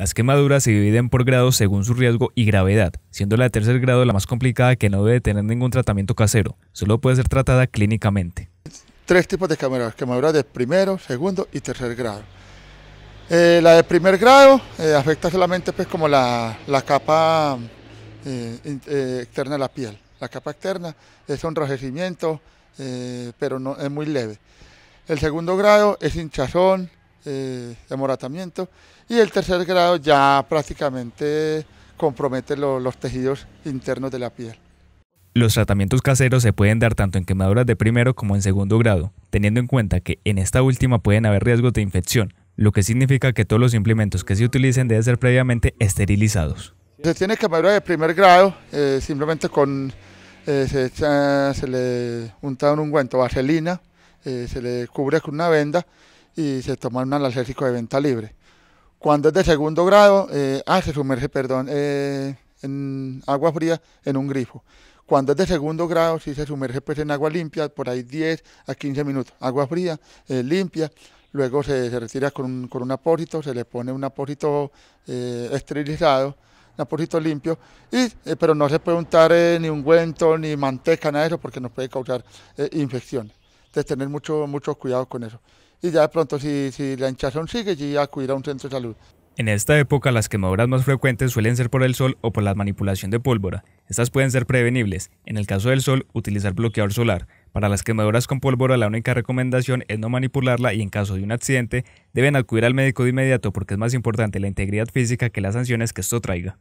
Las quemaduras se dividen por grados según su riesgo y gravedad, siendo la de tercer grado la más complicada que no debe tener ningún tratamiento casero, solo puede ser tratada clínicamente. Tres tipos de quemaduras, quemaduras de primero, segundo y tercer grado. Eh, la de primer grado eh, afecta solamente pues como la, capa eh, externa de la piel. La capa externa es un enrojecimiento, pero es muy leve. El segundo grado es hinchazón, eh, moratamiento Y el tercer grado ya prácticamente compromete los tejidos internos de la piel. Los tratamientos caseros se pueden dar tanto en quemaduras de primero como en segundo grado, teniendo en cuenta que en esta última pueden haber riesgos de infección, lo que significa que todos los implementos que se utilicen deben ser previamente esterilizados. Se tiene quemadura de primer grado, eh, simplemente con eh, se, le unta un ungüento, vaselina, eh, se le cubre con una venda y se toma un analgésico de venta libre. Cuando es de segundo grado, eh, ah, se sumerge, perdón, eh, en agua fría en un grifo. Cuando es de segundo grado, si se sumerge pues, en agua limpia, por ahí 10 a 15 minutos. Agua fría, eh, limpia, luego se, retira con un, con apósito, se le pone un apósito esterilizado, un apósito limpio, y, pero no se puede untar ni ungüento, ni manteca, nada de eso, porque nos puede causar infecciones. Entonces, tener mucho, mucho cuidado con eso y ya de pronto si, la hinchazón sigue, y acudir a un centro de salud. En esta época las quemaduras más frecuentes suelen ser por el sol o por la manipulación de pólvora. Estas pueden ser prevenibles. En el caso del sol, utilizar bloqueador solar. Para las quemaduras con pólvora la única recomendación es no manipularla y en caso de un accidente deben acudir al médico de inmediato porque es más importante la integridad física que las sanciones que esto traiga.